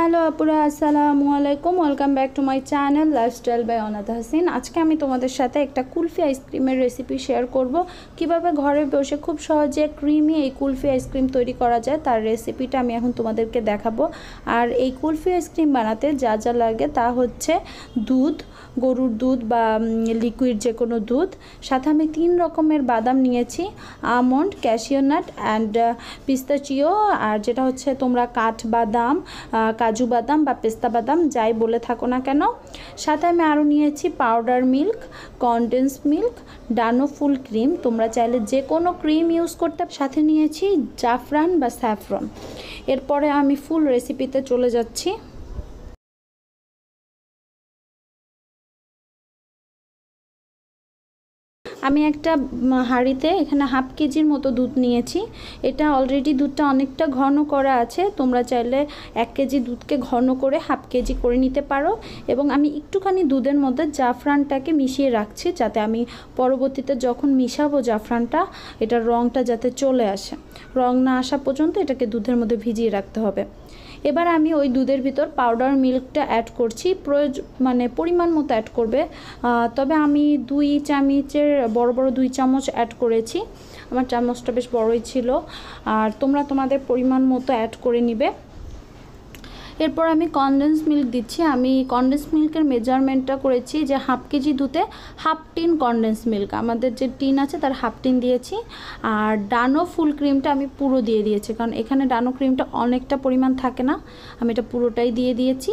hello আপুরা আসসালামু আলাইকুম welcome back to my channel lifestyle by Anath Hasin আজকে আমি তোমাদের সাথে একটা কুলফি আইসক্রিমের রেসিপি শেয়ার করব কিভাবে ঘরে বসে খুব সহজে ক্রিমি এই কুলফি আইসক্রিম তৈরি করা যায় তার রেসিপিটা আমি এখন তোমাদেরকে দেখাবো আর এই কুলফি আইসক্রিম বানাতে যা যা লাগে তা হচ্ছে দুধ গরুর দুধ বা লিকুইড যে কোনো দুধ সাথে আমি তিন রকমের বাদাম নিয়েছি আমন্ড ক্যাশিওনাট অ্যান্ড পিস্তাচিও আর যেটা হচ্ছে তোমরা কাঠ বাদাম কাজু বাদাম বা পেস্তা বাদাম যাই বলে থাকো না কেন সাথে আমি আরও নিয়েছি powder milk condense milk Dano full cream তোমরা চাইলে যে কোনো ক্রিম ইউজ করতে সাথে নিয়েছি জাফরান বা স্যাফরন এরপরে আমি ফুল রেসিপিতে চলে যাচ্ছি আমি একটা হাঁড়িতে এখানে হাফ কেজির মতো দুধ নিয়েছি এটা অলরেডি দুধটা অনেকটা ঘন করা আছে তোমরা চাইলে এক কেজি দুধকে ঘন করে হাফ কেজি করে নিতে পারো এবং আমি একটুখানি দুধের মধ্যে জাফরানটাকে মিশিয়ে রাখছি যাতে আমি পরবর্তীতে যখন মিশাবো জাফরানটা এটার রঙটা যাতে চলে আসে রং না আসা পর্যন্ত এটাকে দুধের মধ্যে ভিজিয়ে রাখতে হবে এবার আমি ওই দুধের ভিতর পাউডার মিল্কটা অ্যাড করছি প্রয়োজ মানে পরিমাণ মতো অ্যাড করবে তবে আমি দুই চামচের বড় বড় দুই চামচ অ্যাড করেছি আমার চামচটা বেশ বড়ই ছিল আর তোমরা তোমাদের পরিমাণ মতো অ্যাড করে নিবে এরপর আমি কনডেন্স মিল্ক দিচ্ছি আমি কনডেন্স মিল্কের মেজারমেন্টটা করেছি যে হাফ কেজি দুধে হাফ টিন কনডেন্স মিল্ক আমাদের যে টিন আছে তার হাফ টিন দিয়েছি আর ডানো ফুল ক্রিমটা আমি পুরো দিয়ে দিয়েছি কারণ এখানে ডানো ক্রিমটা অনেকটা পরিমাণ থাকে না আমি এটা পুরোটাই দিয়ে দিয়েছি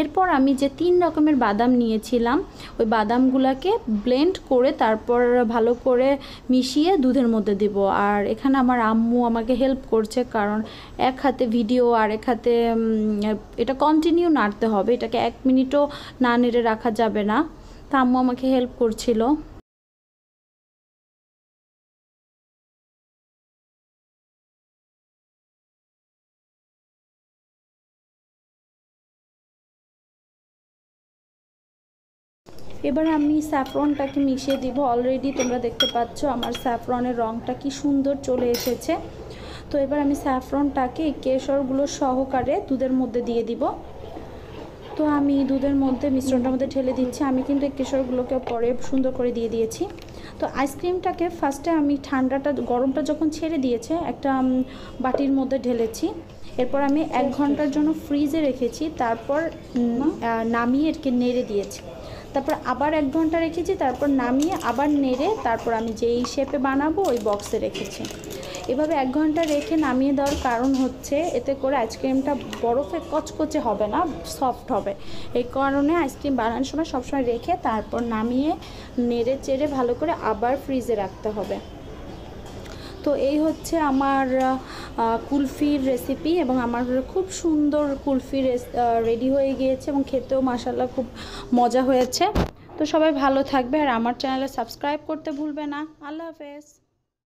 এরপর আমি যে তিন রকমের বাদাম নিয়েছিলাম ওই বাদামগুলোকে ব্লেন্ড করে তারপর ভালো করে মিশিয়ে দুধের মধ্যে দেব আর এখানে আমার আম্মু আমাকে হেল্প করছে কারণ এক হাতে ভিডিও আর এক হাতে এটা কন্টিনিউ নাড়তে হবে এটাকে এক মিনিটও না নেড়ে রাখা যাবে না তা আম্মু আমাকে হেল্প করছিল এবার আমি স্যাফরনটাকে মিশিয়ে দিব অলরেডি তোমরা দেখতে পাচ্ছ আমার স্যাফরনের রঙটা কি সুন্দর চলে এসেছে তো এবার আমি স্যাফরনটাকে কেশরগুলো সহকারে দুধের মধ্যে দিয়ে দিব তো আমি দুধের মধ্যে মিশ্রণটার মধ্যে ঢেলে দিচ্ছি আমি কিন্তু এই কেশরগুলোকে পরে সুন্দর করে দিয়ে দিয়েছি তো আইসক্রিমটাকে ফার্স্টে আমি ঠান্ডাটা গরমটা যখন ছেড়ে দিয়েছে একটা বাটির মধ্যে ঢেলেছি এরপর আমি এক ঘন্টার জন্য ফ্রিজে রেখেছি তারপর নামিয়ে এরকে নেড়ে দিয়েছি তারপর আবার এক ঘন্টা রেখেছি তারপর নামিয়ে আবার নেড়ে তারপর আমি যেই শেপে বানাবো ওই বক্সে রেখেছি এভাবে এক ঘন্টা রেখে নামিয়ে দেওয়ার কারণ হচ্ছে এতে করে আইসক্রিমটা বরফে কচকচে হবে না সফট হবে এই কারণে আইসক্রিম বানানোর সময় সবসময় রেখে তারপর নামিয়ে নেড়ে চেড়ে ভালো করে আবার ফ্রিজে রাখতে হবে তো এই হচ্ছে আমার কুলফির রেসিপি এবং আমার খুব সুন্দর কুলফি রেডি হয়ে গিয়েছে এবং খেতেও মাসাল্লাহ খুব মজা হয়েছে তো সবাই ভালো থাকবে আর আমার চ্যানেলে সাবস্ক্রাইব করতে ভুলবে না আল্লাহ হাফেজ